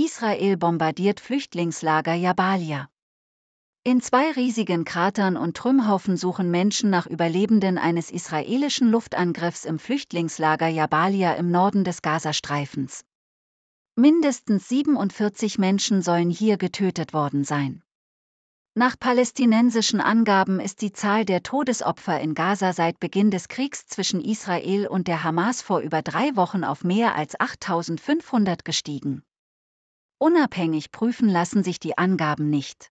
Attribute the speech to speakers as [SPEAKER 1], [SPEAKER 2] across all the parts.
[SPEAKER 1] Israel bombardiert Flüchtlingslager Jabalia. In zwei riesigen Kratern und Trümmerhaufen suchen Menschen nach Überlebenden eines israelischen Luftangriffs im Flüchtlingslager Jabalia im Norden des Gazastreifens. Mindestens 47 Menschen sollen hier getötet worden sein. Nach palästinensischen Angaben ist die Zahl der Todesopfer in Gaza seit Beginn des Kriegs zwischen Israel und der Hamas vor über drei Wochen auf mehr als 8500 gestiegen. Unabhängig prüfen lassen sich die Angaben nicht.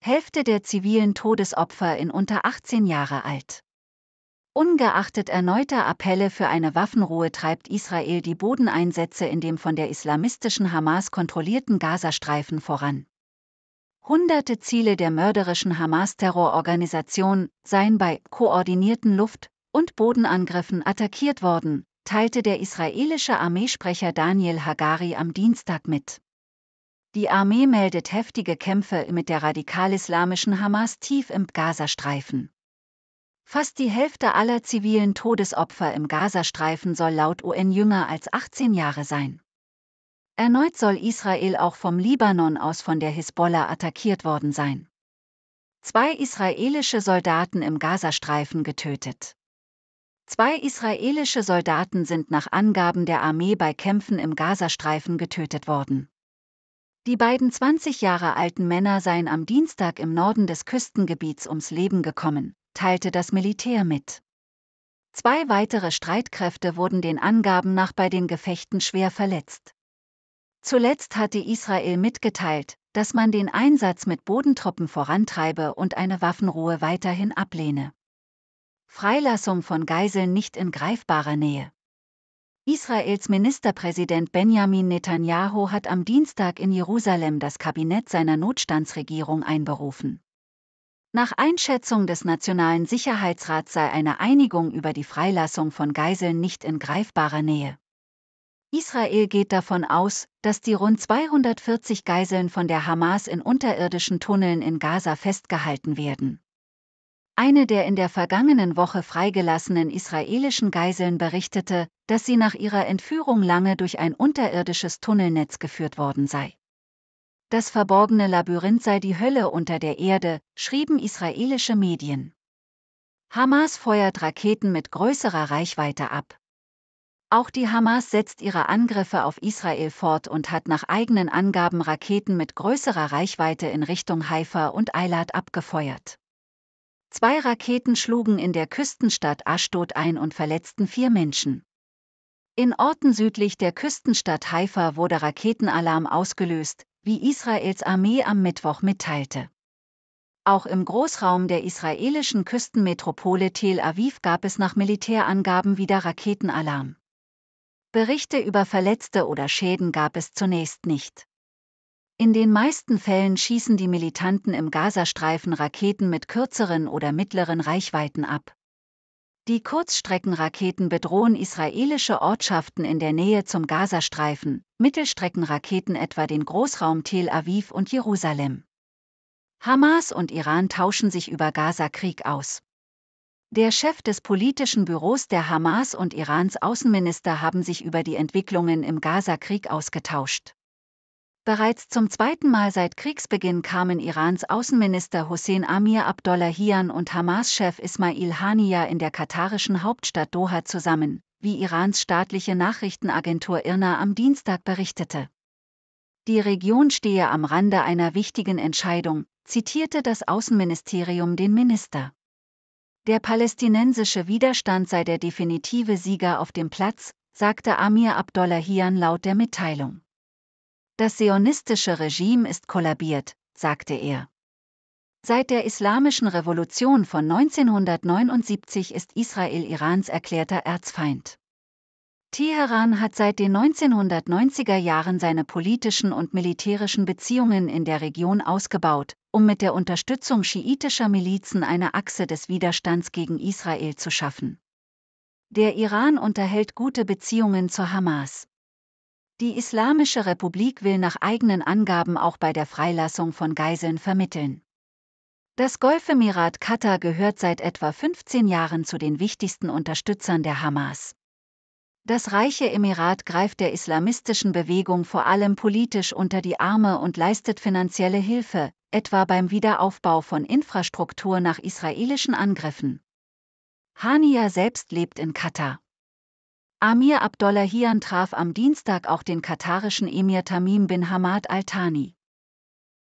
[SPEAKER 1] Hälfte der zivilen Todesopfer in unter 18 Jahre alt. Ungeachtet erneuter Appelle für eine Waffenruhe treibt Israel die Bodeneinsätze in dem von der islamistischen Hamas kontrollierten Gazastreifen voran. Hunderte Ziele der mörderischen Hamas-Terrororganisation seien bei koordinierten Luft- und Bodenangriffen attackiert worden, teilte der israelische Armeesprecher Daniel Hagari am Dienstag mit. Die Armee meldet heftige Kämpfe mit der radikal-islamischen Hamas tief im Gazastreifen. Fast die Hälfte aller zivilen Todesopfer im Gazastreifen soll laut UN jünger als 18 Jahre sein. Erneut soll Israel auch vom Libanon aus von der Hisbollah attackiert worden sein. Zwei israelische Soldaten im Gazastreifen getötet. Zwei israelische Soldaten sind nach Angaben der Armee bei Kämpfen im Gazastreifen getötet worden. Die beiden 20 Jahre alten Männer seien am Dienstag im Norden des Küstengebiets ums Leben gekommen, teilte das Militär mit. Zwei weitere Streitkräfte wurden den Angaben nach bei den Gefechten schwer verletzt. Zuletzt hatte Israel mitgeteilt, dass man den Einsatz mit Bodentruppen vorantreibe und eine Waffenruhe weiterhin ablehne. Freilassung von Geiseln nicht in greifbarer Nähe. Israels Ministerpräsident Benjamin Netanyahu hat am Dienstag in Jerusalem das Kabinett seiner Notstandsregierung einberufen. Nach Einschätzung des Nationalen Sicherheitsrats sei eine Einigung über die Freilassung von Geiseln nicht in greifbarer Nähe. Israel geht davon aus, dass die rund 240 Geiseln von der Hamas in unterirdischen Tunneln in Gaza festgehalten werden eine der in der vergangenen Woche freigelassenen israelischen Geiseln berichtete, dass sie nach ihrer Entführung lange durch ein unterirdisches Tunnelnetz geführt worden sei. Das verborgene Labyrinth sei die Hölle unter der Erde, schrieben israelische Medien. Hamas feuert Raketen mit größerer Reichweite ab. Auch die Hamas setzt ihre Angriffe auf Israel fort und hat nach eigenen Angaben Raketen mit größerer Reichweite in Richtung Haifa und Eilat abgefeuert. Zwei Raketen schlugen in der Küstenstadt Aschdod ein und verletzten vier Menschen. In Orten südlich der Küstenstadt Haifa wurde Raketenalarm ausgelöst, wie Israels Armee am Mittwoch mitteilte. Auch im Großraum der israelischen Küstenmetropole Tel Aviv gab es nach Militärangaben wieder Raketenalarm. Berichte über Verletzte oder Schäden gab es zunächst nicht. In den meisten Fällen schießen die Militanten im Gazastreifen Raketen mit kürzeren oder mittleren Reichweiten ab. Die Kurzstreckenraketen bedrohen israelische Ortschaften in der Nähe zum Gazastreifen, Mittelstreckenraketen etwa den Großraum Tel Aviv und Jerusalem. Hamas und Iran tauschen sich über Gaza Krieg aus. Der Chef des politischen Büros der Hamas und Irans Außenminister haben sich über die Entwicklungen im Gaza-Krieg ausgetauscht. Bereits zum zweiten Mal seit Kriegsbeginn kamen Irans Außenminister Hossein Amir Abdollahian und Hamas-Chef Ismail Haniya in der katarischen Hauptstadt Doha zusammen, wie Irans staatliche Nachrichtenagentur IRNA am Dienstag berichtete. Die Region stehe am Rande einer wichtigen Entscheidung, zitierte das Außenministerium den Minister. Der palästinensische Widerstand sei der definitive Sieger auf dem Platz, sagte Amir Abdollahian laut der Mitteilung. Das zionistische Regime ist kollabiert, sagte er. Seit der Islamischen Revolution von 1979 ist Israel Irans erklärter Erzfeind. Teheran hat seit den 1990er Jahren seine politischen und militärischen Beziehungen in der Region ausgebaut, um mit der Unterstützung schiitischer Milizen eine Achse des Widerstands gegen Israel zu schaffen. Der Iran unterhält gute Beziehungen zur Hamas. Die Islamische Republik will nach eigenen Angaben auch bei der Freilassung von Geiseln vermitteln. Das Golfemirat Katar gehört seit etwa 15 Jahren zu den wichtigsten Unterstützern der Hamas. Das reiche Emirat greift der islamistischen Bewegung vor allem politisch unter die Arme und leistet finanzielle Hilfe, etwa beim Wiederaufbau von Infrastruktur nach israelischen Angriffen. Hania selbst lebt in Katar. Amir Abdollah Hian traf am Dienstag auch den katarischen Emir Tamim bin Hamad Al Thani.